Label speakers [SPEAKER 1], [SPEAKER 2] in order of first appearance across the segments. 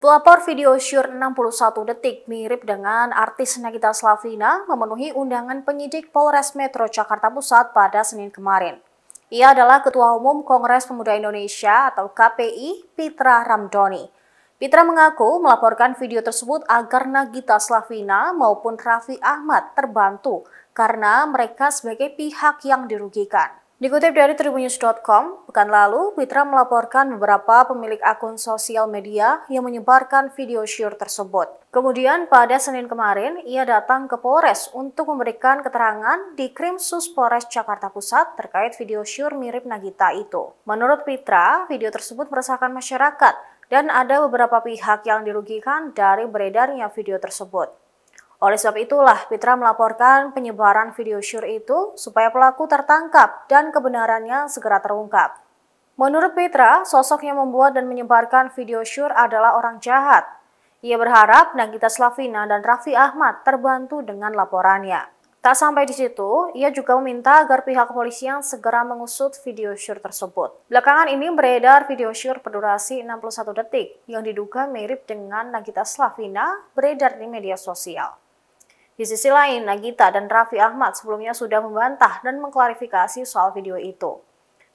[SPEAKER 1] Pelapor video syur 61 detik mirip dengan artis Nagita Slavina memenuhi undangan penyidik Polres Metro Jakarta Pusat pada Senin kemarin. Ia adalah Ketua Umum Kongres Pemuda Indonesia atau KPI Pitra Ramdhani. Pitra mengaku melaporkan video tersebut agar Nagita Slavina maupun Raffi Ahmad terbantu karena mereka sebagai pihak yang dirugikan. Dikutip dari tribunnews.com, pekan lalu Pitra melaporkan beberapa pemilik akun sosial media yang menyebarkan video syur tersebut. Kemudian pada Senin kemarin, ia datang ke Polres untuk memberikan keterangan di Krimsus Polres Jakarta Pusat terkait video syur mirip Nagita itu. Menurut Pitra, video tersebut meresahkan masyarakat dan ada beberapa pihak yang dirugikan dari beredarnya video tersebut. Oleh sebab itulah Petra melaporkan penyebaran video syur itu supaya pelaku tertangkap dan kebenarannya segera terungkap. Menurut Petra, sosok yang membuat dan menyebarkan video syur adalah orang jahat. Ia berharap Nagita Slavina dan Raffi Ahmad terbantu dengan laporannya. Tak sampai di situ, ia juga meminta agar pihak kepolisian segera mengusut video syur tersebut. Belakangan ini beredar video syur berdurasi 61 detik yang diduga mirip dengan Nagita Slavina beredar di media sosial. Di sisi lain, Nagita dan Raffi Ahmad sebelumnya sudah membantah dan mengklarifikasi soal video itu.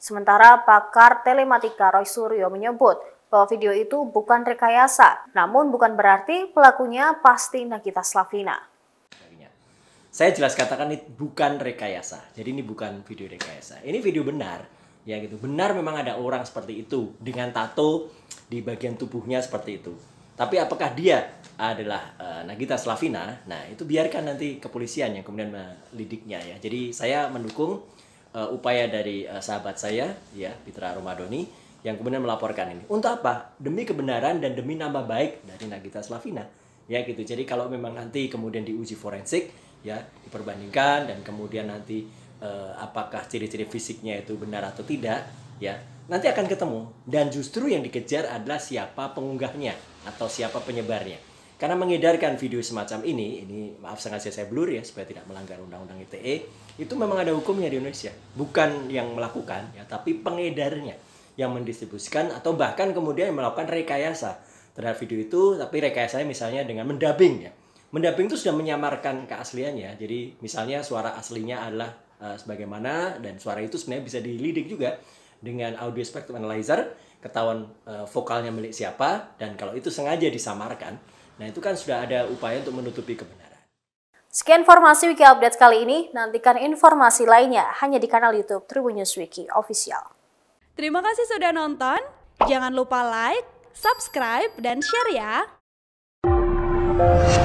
[SPEAKER 1] Sementara pakar telematika Roy Suryo menyebut bahwa video itu bukan rekayasa, namun bukan berarti pelakunya pasti Nagita Slavina.
[SPEAKER 2] Saya jelas katakan ini bukan rekayasa, jadi ini bukan video rekayasa. Ini video benar, ya gitu. Benar memang ada orang seperti itu dengan tato di bagian tubuhnya seperti itu tapi apakah dia adalah uh, Nagita Slavina? Nah, itu biarkan nanti kepolisian yang kemudian melidiknya ya. Jadi saya mendukung uh, upaya dari uh, sahabat saya ya, Pitra Romadoni yang kemudian melaporkan ini. Untuk apa? Demi kebenaran dan demi nama baik dari Nagita Slavina. Ya gitu. Jadi kalau memang nanti kemudian diuji forensik ya, diperbandingkan dan kemudian nanti uh, apakah ciri-ciri fisiknya itu benar atau tidak ya nanti akan ketemu dan justru yang dikejar adalah siapa pengunggahnya atau siapa penyebarnya. Karena mengedarkan video semacam ini, ini maaf sengaja saya blur ya supaya tidak melanggar undang-undang ITE, itu memang ada hukumnya di Indonesia. Bukan yang melakukan ya, tapi pengedarnya yang mendistribusikan atau bahkan kemudian melakukan rekayasa terhadap video itu, tapi rekayasanya misalnya dengan mendabing ya. mendabing itu sudah menyamarkan keasliannya. Jadi misalnya suara aslinya adalah eh, sebagaimana dan suara itu sebenarnya bisa dilidik juga dengan audio spectrum analyzer ketahuan uh, vokalnya milik siapa dan kalau itu sengaja disamarkan nah itu kan sudah ada upaya untuk menutupi kebenaran
[SPEAKER 1] Sekian informasi Wiki Update kali ini, nantikan informasi lainnya hanya di kanal Youtube Tribun News Wiki Official. Terima kasih sudah nonton, jangan lupa like, subscribe, dan share
[SPEAKER 2] ya!